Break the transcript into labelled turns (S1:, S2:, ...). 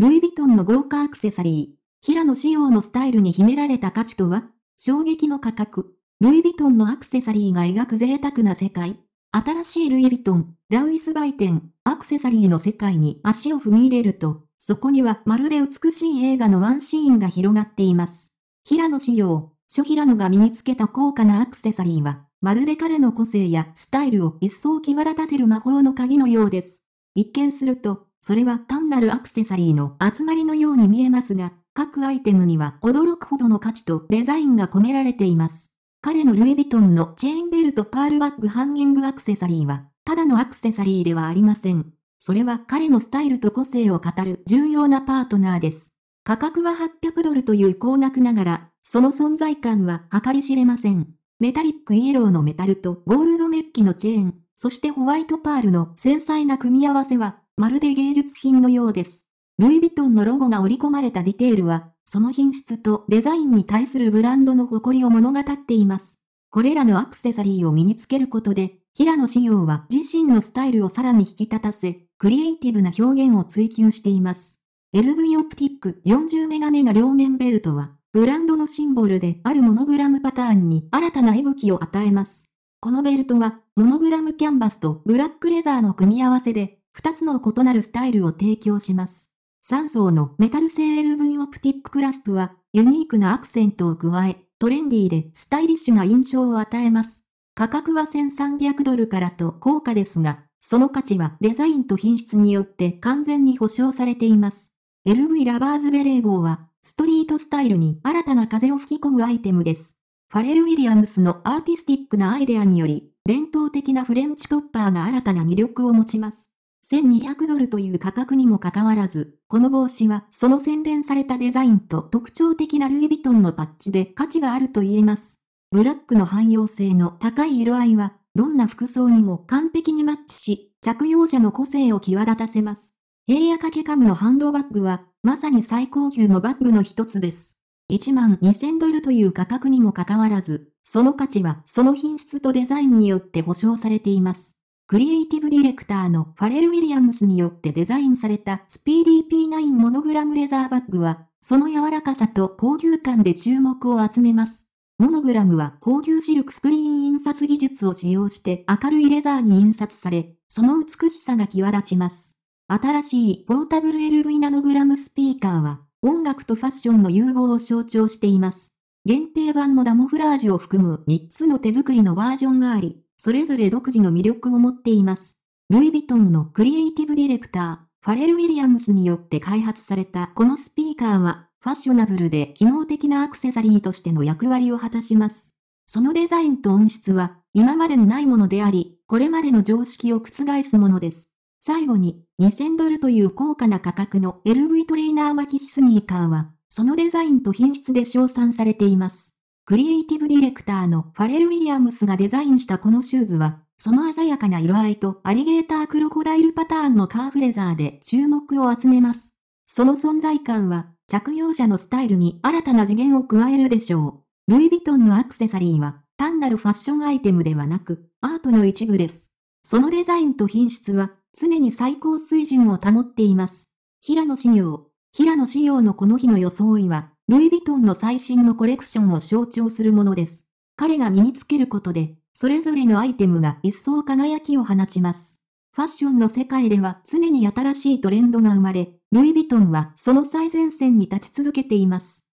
S1: ルイ・ヴィトンの豪華アクセサリー、平野仕様のスタイルに秘められた価値とは、衝撃の価格。ルイ・ヴィトンのアクセサリーが描く贅沢な世界。新しいルイ・ヴィトン、ラウイス売店、アクセサリーの世界に足を踏み入れると、そこにはまるで美しい映画のワンシーンが広がっています。平野仕様、諸平野が身につけた高価なアクセサリーは、まるで彼の個性やスタイルを一層際立たせる魔法の鍵のようです。一見すると、それは単なるアクセサリーの集まりのように見えますが、各アイテムには驚くほどの価値とデザインが込められています。彼のルイ・ヴィトンのチェーンベルトパールバッグハンギングアクセサリーは、ただのアクセサリーではありません。それは彼のスタイルと個性を語る重要なパートナーです。価格は800ドルという高額ながら、その存在感は計り知れません。メタリックイエローのメタルとゴールドメッキのチェーン、そしてホワイトパールの繊細な組み合わせはまるで芸術品のようです。ルイ・ヴィトンのロゴが織り込まれたディテールは、その品質とデザインに対するブランドの誇りを物語っています。これらのアクセサリーを身につけることで、平野紫耀は自身のスタイルをさらに引き立たせ、クリエイティブな表現を追求しています。LV オプティック40メガメガ両面ベルトは、ブランドのシンボルであるモノグラムパターンに新たな息吹を与えます。このベルトは、モノグラムキャンバスとブラックレザーの組み合わせで、2つの異なるスタイルを提供します。3層のメタル製 LV オプティッククラスプは、ユニークなアクセントを加え、トレンディーでスタイリッシュな印象を与えます。価格は1300ドルからと高価ですが、その価値はデザインと品質によって完全に保証されています。LV ラバーズベレー帽は、ストリートスタイルに新たな風を吹き込むアイテムです。ファレル・ウィリアムスのアーティスティックなアイデアにより、伝統的なフレンチトッパーが新たな魅力を持ちます。1200ドルという価格にもかかわらず、この帽子はその洗練されたデザインと特徴的なルイ・ヴィトンのパッチで価値があると言えます。ブラックの汎用性の高い色合いは、どんな服装にも完璧にマッチし、着用者の個性を際立たせます。平野掛カムのハンドバッグは、まさに最高級のバッグの一つです。1万2000ドルという価格にもかかわらず、その価値はその品質とデザインによって保証されています。クリエイティブディレクターのファレル・ウィリアムスによってデザインされたスピーディー P9 モノグラムレザーバッグは、その柔らかさと高級感で注目を集めます。モノグラムは高級シルクスクリーン印刷技術を使用して明るいレザーに印刷され、その美しさが際立ちます。新しいポータブル LV ナノグラムスピーカーは、音楽とファッションの融合を象徴しています。限定版のダモフラージュを含む3つの手作りのバージョンがあり、それぞれ独自の魅力を持っています。ルイ・ヴィトンのクリエイティブディレクター、ファレル・ウィリアムスによって開発されたこのスピーカーは、ファッショナブルで機能的なアクセサリーとしての役割を果たします。そのデザインと音質は、今までにないものであり、これまでの常識を覆すものです。最後に、2000ドルという高価な価格の LV トレーナー巻きスニーカーは、そのデザインと品質で称賛されています。クリエイティブディレクターのファレル・ウィリアムスがデザインしたこのシューズは、その鮮やかな色合いとアリゲータークロコダイルパターンのカーフレザーで注目を集めます。その存在感は、着用者のスタイルに新たな次元を加えるでしょう。ルイ・ヴィトンのアクセサリーは、単なるファッションアイテムではなく、アートの一部です。そのデザインと品質は、常に最高水準を保っています。平野仕様。平野仕様のこの日の装いは、ルイ・ヴィトンの最新のコレクションを象徴するものです。彼が身につけることで、それぞれのアイテムが一層輝きを放ちます。ファッションの世界では常に新しいトレンドが生まれ、ルイ・ヴィトンはその最前線に立ち続けています。